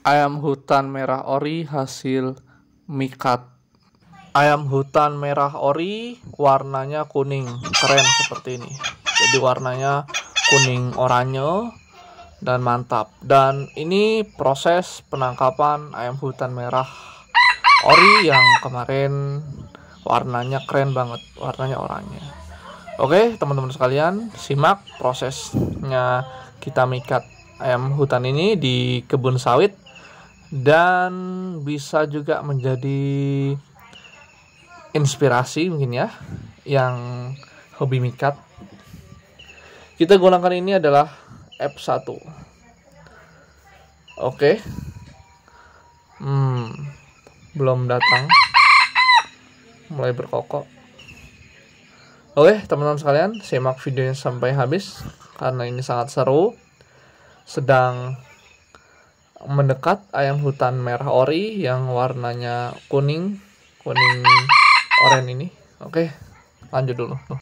Ayam hutan merah ori hasil mikat. Ayam hutan merah ori warnanya kuning, keren seperti ini. Jadi warnanya kuning oranye dan mantap. Dan ini proses penangkapan ayam hutan merah ori yang kemarin warnanya keren banget, warnanya oranye. Oke, teman-teman sekalian, simak prosesnya kita mikat ayam hutan ini di kebun sawit dan bisa juga menjadi inspirasi mungkin ya yang hobi mikat kita gunakan ini adalah F1 oke hmm, belum datang mulai berkokok oke teman-teman sekalian simak videonya sampai habis karena ini sangat seru sedang mendekat ayam hutan merah ori yang warnanya kuning kuning oranye ini oke lanjut dulu